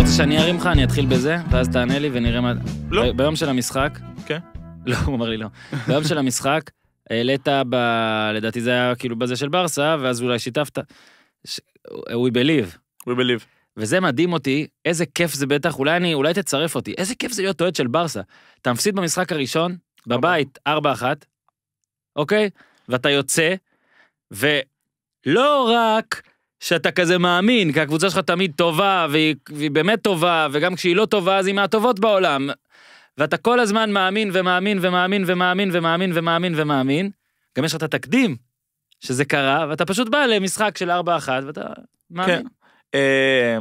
אתה רוצה שאני ארים לך? אני אתחיל בזה, ואז תענה לי ונראה מה... לא. ביום של המשחק... כן. לא, הוא אמר לי לא. ביום של המשחק, העלית ב... לדעתי זה היה כאילו בזה של ברסה, ואז אולי שיתפת. ש... We believe. We believe. וזה מדהים אותי, איזה כיף זה בטח, אולי אני, אולי תצרף אותי, איזה כיף זה להיות טועד של ברסה. אתה מפסיד במשחק הראשון, בבית, 4-1, אוקיי? ואתה יוצא, ולא רק שאתה כזה מאמין, כי הקבוצה שלך תמיד טובה, והיא, והיא באמת טובה, וגם כשהיא לא טובה אז היא מהטובות בעולם. ואתה כל הזמן מאמין ומאמין ומאמין ומאמין ומאמין ומאמין ומאמין. גם יש לך את התקדים שזה קרה, ואתה פשוט בא למשחק של 4-1 ואתה מאמין. כן. אה,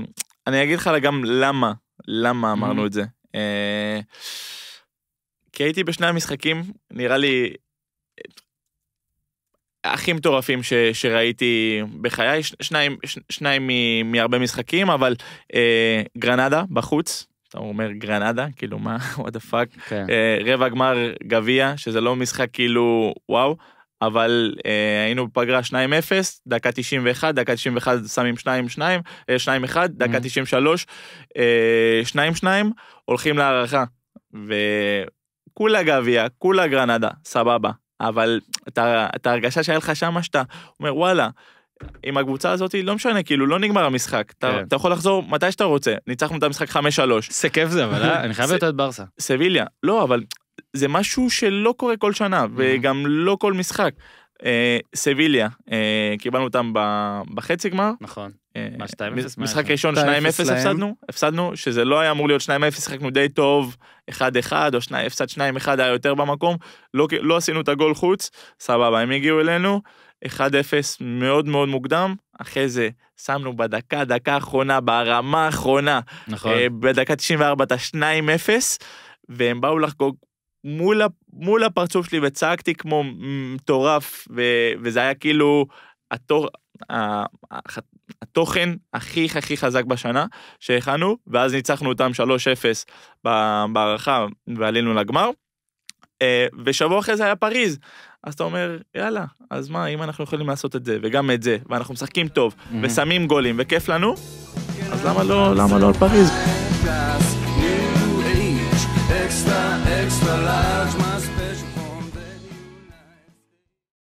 אני אגיד לך גם למה, למה אמרנו mm-hmm. את זה. אה, כי הייתי בשני המשחקים, נראה לי, הכי מטורפים ש, שראיתי בחיי, ש, שניים, ש, שניים מ, מהרבה משחקים, אבל אה, גרנדה בחוץ, אתה אומר גרנדה, כאילו מה, what the fuck, כן. אה, רבע גמר גביע, שזה לא משחק כאילו וואו, אבל אה, היינו בפגרה 2-0, דקה 91, דקה 91 שמים 2-2, 2-1, אה, דקה 93, 2-2, אה, הולכים להערכה. וכולה גביע, כולה גרנדה, סבבה. אבל את, אתה הרגשה שהיה לך שם שאתה אומר וואלה. עם הקבוצה הזאת לא משנה כאילו לא נגמר המשחק כן. אתה, אתה יכול לחזור מתי שאתה רוצה ניצחנו את המשחק 5-3. זה כיף זה אבל אה, אני חייב להיות את ברסה. סביליה לא אבל זה משהו שלא קורה כל שנה mhm. וגם לא כל משחק. אה, סביליה אה, קיבלנו אותם בחצי גמר נכון אה, משחק ראשון 2-0 הפסדנו, הפסדנו, שזה לא היה אמור להיות 2-0, שיחקנו די טוב, 1-1 או 2, הפסד 2-1 היה יותר במקום, לא, לא, עשינו את הגול חוץ, סבבה, הם הגיעו אלינו, 1-0 מאוד מאוד מוקדם, אחרי זה שמנו בדקה, דקה האחרונה, ברמה האחרונה, נכון. אה, בדקה 94 את ה-2-0, והם באו לחגוג מול, מול הפרצוף שלי וצעקתי כמו מטורף, וזה היה כאילו, התור, התוכן הכי הכי חזק בשנה שהכנו, ואז ניצחנו אותם 3-0 בהערכה ועלינו לגמר. אה, ושבוע אחרי זה היה פריז. אז אתה אומר, יאללה, אז מה, אם אנחנו יכולים לעשות את זה, וגם את זה, ואנחנו משחקים טוב, mm-hmm. ושמים גולים, וכיף לנו, אז למה לא, למה לא על פריז?